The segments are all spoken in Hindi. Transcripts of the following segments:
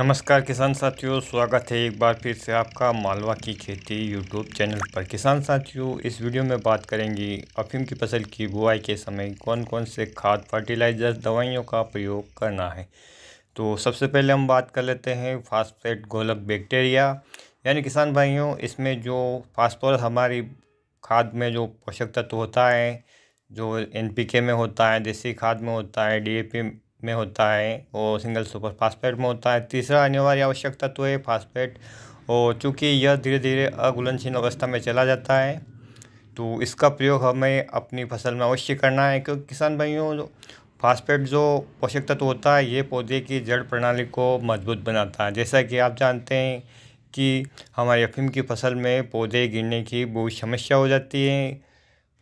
नमस्कार किसान साथियों स्वागत है एक बार फिर से आपका मालवा की खेती यूट्यूब चैनल पर किसान साथियों इस वीडियो में बात करेंगे अफीम की फसल की बुआई के समय कौन कौन से खाद फर्टिलाइजर दवाइयों का प्रयोग करना है तो सबसे पहले हम बात कर लेते हैं फास्फेट गोलक बैक्टीरिया यानी किसान भाइयों इसमें जो फास्फोरस हमारी खाद में जो पोषक तत्व होता है जो एन में होता है देसी खाद में होता है डी में होता है और सिंगल सुपर फास्फेट में होता है तीसरा अनिवार्य आवश्यक तत्व है फास्फेट और चूँकि यह धीरे धीरे अघुलनशील अवस्था में चला जाता है तो इसका प्रयोग हमें अपनी फसल में अवश्य करना है क्योंकि किसान भाइयों जो फास्फेट जो पोषक तत्व होता है ये पौधे की जड़ प्रणाली को मजबूत बनाता है जैसा कि आप जानते हैं कि हमारे अफीम की फसल में पौधे गिरने की बहुत समस्या हो जाती है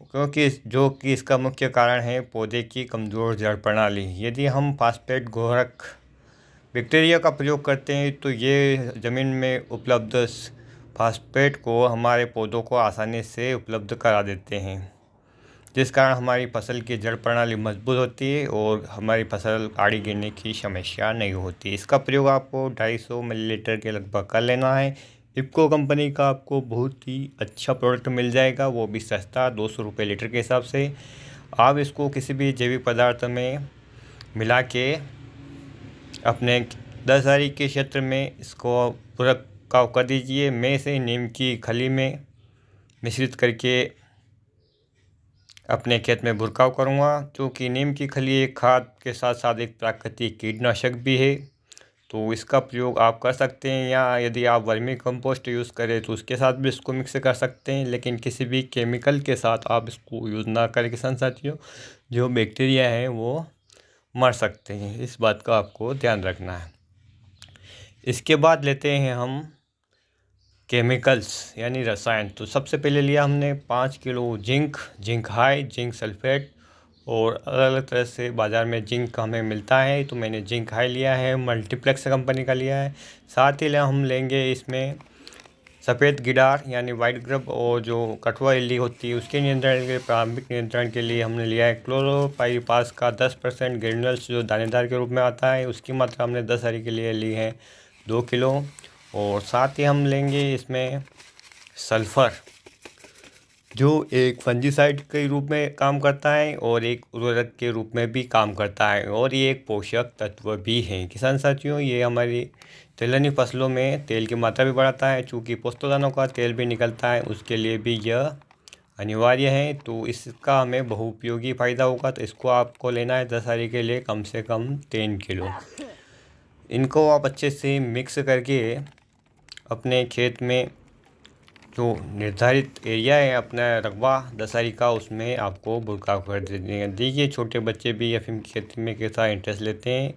क्योंकि जो कि इसका मुख्य कारण है पौधे की कमज़ोर जड़ प्रणाली यदि हम फास्फेट गोहरक बैक्टीरिया का प्रयोग करते हैं तो ये ज़मीन में उपलब्ध फास्फेट को हमारे पौधों को आसानी से उपलब्ध करा देते हैं जिस कारण हमारी फसल की जड़ प्रणाली मजबूत होती है और हमारी फसल आड़ी गिरने की समस्या नहीं होती इसका प्रयोग आपको 250 मिलीलीटर के लगभग कर लेना है इप्को कंपनी का आपको बहुत ही अच्छा प्रोडक्ट मिल जाएगा वो भी सस्ता दो सौ रुपये लीटर के हिसाब से आप इसको किसी भी जैविक पदार्थ में मिला के अपने दस हरी के क्षेत्र में इसको पूरा काव कर दीजिए मैं से नीम की खली में मिश्रित करके अपने खेत में भुरकाव करूँगा क्योंकि नीम की खली एक खाद के साथ साथ एक प्राकृतिक कीटनाशक भी है तो इसका प्रयोग आप कर सकते हैं या यदि आप वर्मी कंपोस्ट यूज़ करें तो उसके साथ भी इसको मिक्स कर सकते हैं लेकिन किसी भी केमिकल के साथ आप इसको यूज़ ना करें किसान साथियों जो बैक्टीरिया है वो मर सकते हैं इस बात का आपको ध्यान रखना है इसके बाद लेते हैं हम केमिकल्स यानी रसायन तो सबसे पहले लिया हमने पाँच kilo zinc zinc high zinc sulphate और अलग अलग तरह से बाज़ार में जिंक हमें मिलता है तो मैंने जिंक हाई लिया है मल्टीप्लेक्स कंपनी का लिया है साथ ही हम लेंगे इसमें सफ़ेद गिडार यानी वाइट ग्रब और जो कठुआ इली होती है उसके नियंत्रण के प्रारंभिक नियंत्रण के लिए हमने लिया है क्लोरोपाइपास का 10 परसेंट ग्रेनुअल्स जो दानेदार के रूप में आता है उसकी मात्रा हमने दस हरी के लिए ली है दो किलो और साथ ही हम लेंगे इसमें सल्फ़र जो एक फंजीसाइड के रूप में काम करता है और एक उर्वरक के रूप में भी काम करता है और ये एक पोषक तत्व भी है किसान साथियों ये हमारी तेलनी फसलों में तेल की मात्रा भी बढ़ाता है चूँकि पोस्तदानों का तेल भी निकलता है उसके लिए भी यह अनिवार्य है तो इसका हमें बहुपयोगी फ़ायदा होगा तो इसको आपको लेना है दस हरी के लिए कम से कम तीन किलो इनको आप अच्छे से मिक्स करके अपने खेत में जो तो निर्धारित एरिया है अपना रकबा दशहरी का उसमें आपको बुरका खरीद देंगे देखिए छोटे बच्चे भी अफीम की खेती में कैसा इंटरेस्ट लेते हैं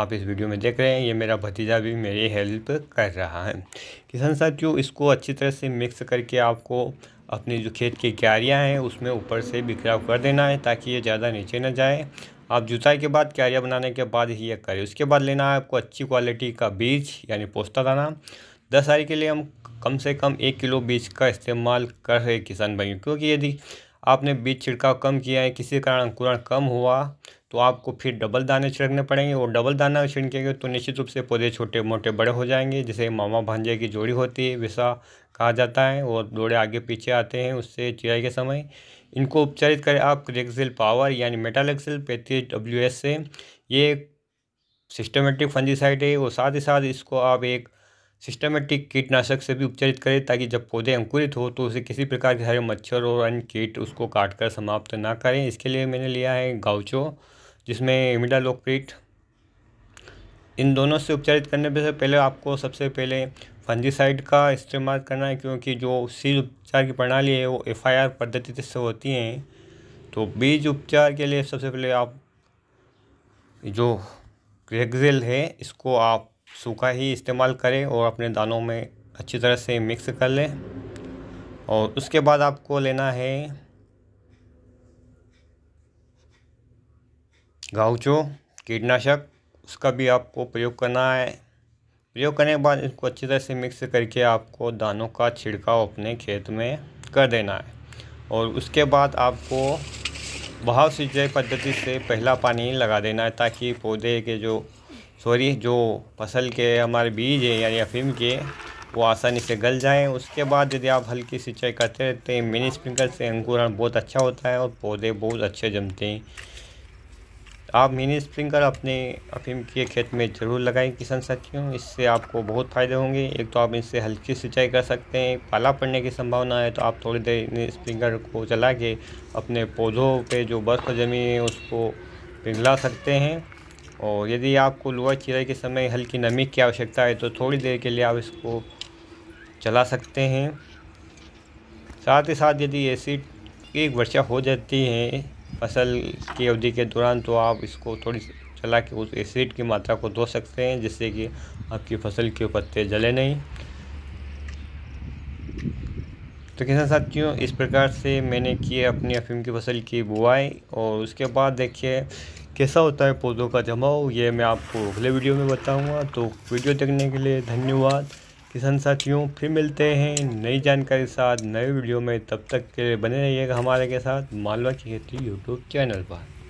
आप इस वीडियो में देख रहे हैं ये मेरा भतीजा भी मेरी हेल्प कर रहा है किसान साथियों इसको अच्छी तरह से मिक्स करके आपको अपनी जो खेत की क्यारियाँ हैं उसमें ऊपर से बिखराव कर देना है ताकि ये ज़्यादा नीचे ना जाए आप जुताई के बाद क्यारियाँ बनाने के बाद ही ये करें उसके बाद लेना है आपको अच्छी क्वालिटी का बीज यानी पोस्ता दाना दस आरी के लिए हम कम से कम एक किलो बीज का इस्तेमाल कर रहे किसान भाइयों क्योंकि यदि आपने बीज छिड़काव कम किया है किसी कारण अंकुरण कम हुआ तो आपको फिर डबल दाने छिड़कने पड़ेंगे और डबल दाना छिड़केंगे तो निश्चित रूप से पौधे छोटे मोटे बड़े हो जाएंगे जिसे मामा भांजे की जोड़ी होती है विशा कहा जाता है और जोड़े आगे पीछे आते हैं उससे चिड़ाई के समय इनको उपचारित करें आप क्रेक्सिल पावर यानी मेटालेक्सिल पैंतीस डब्ल्यू एस से ये सिस्टमेटिक फंजीसाइड है और साथ ही साथ इसको आप एक सिस्टमेटिक कीटनाशक से भी उपचारित करें ताकि जब पौधे अंकुरित हो तो उसे किसी प्रकार के हरे मच्छर और अन्य कीट उसको काट कर समाप्त ना करें इसके लिए मैंने लिया है गाउचो जिसमें लोकप्रीट इन दोनों से उपचारित करने से पहले आपको सबसे पहले फंजीसाइड का इस्तेमाल करना है क्योंकि जो सीज उपचार की प्रणाली है वो एफ पद्धति से होती हैं तो बीज उपचार के लिए सबसे पहले आप जो क्रेगजेल है इसको आप सूखा ही इस्तेमाल करें और अपने दानों में अच्छी तरह से मिक्स कर लें और उसके बाद आपको लेना है गाउचो कीटनाशक उसका भी आपको प्रयोग करना है प्रयोग करने के बाद इसको अच्छी तरह से मिक्स करके आपको दानों का छिड़काव अपने खेत में कर देना है और उसके बाद आपको बहाव सिंचाई पद्धति से पहला पानी लगा देना है ताकि पौधे के जो सॉरी जो फसल के हमारे बीज हैं यानी अफीम के वो आसानी से गल जाएं उसके बाद यदि आप हल्की सिंचाई करते रहते हैं मिनी स्प्रिंकल से अंकुरण बहुत अच्छा होता है और पौधे बहुत अच्छे जमते हैं आप मिनी स्प्रिंकल अपने अफीम के खेत में ज़रूर लगाएं किसान साथियों इससे आपको बहुत फ़ायदे होंगे एक तो आप इससे हल्की सिंचाई कर सकते हैं पाला पड़ने की संभावना है तो आप थोड़ी देर स्प्रिंकल को चला के अपने पौधों पे जो बर्फ़ जमी है उसको पिघला सकते हैं और यदि आपको लोअर चिराई के समय हल्की नमी की आवश्यकता है तो थोड़ी देर के लिए आप इसको चला सकते हैं साथ ही साथ यदि एसिड की वर्षा हो जाती है फसल की अवधि के दौरान तो आप इसको थोड़ी चला के उस एसिड की मात्रा को धो सकते हैं जिससे कि आपकी फसल के पत्ते जले नहीं तो किसान साथियों इस प्रकार से मैंने किए अपनी अफीम की फसल की बुआई और उसके बाद देखिए कैसा होता है पौधों का जमाव ये मैं आपको अगले वीडियो में बताऊंगा तो वीडियो देखने के लिए धन्यवाद किसान साथियों फिर मिलते हैं नई जानकारी के साथ नए वीडियो में तब तक के लिए बने रहिएगा हमारे के साथ मालवा की खेती यूट्यूब चैनल पर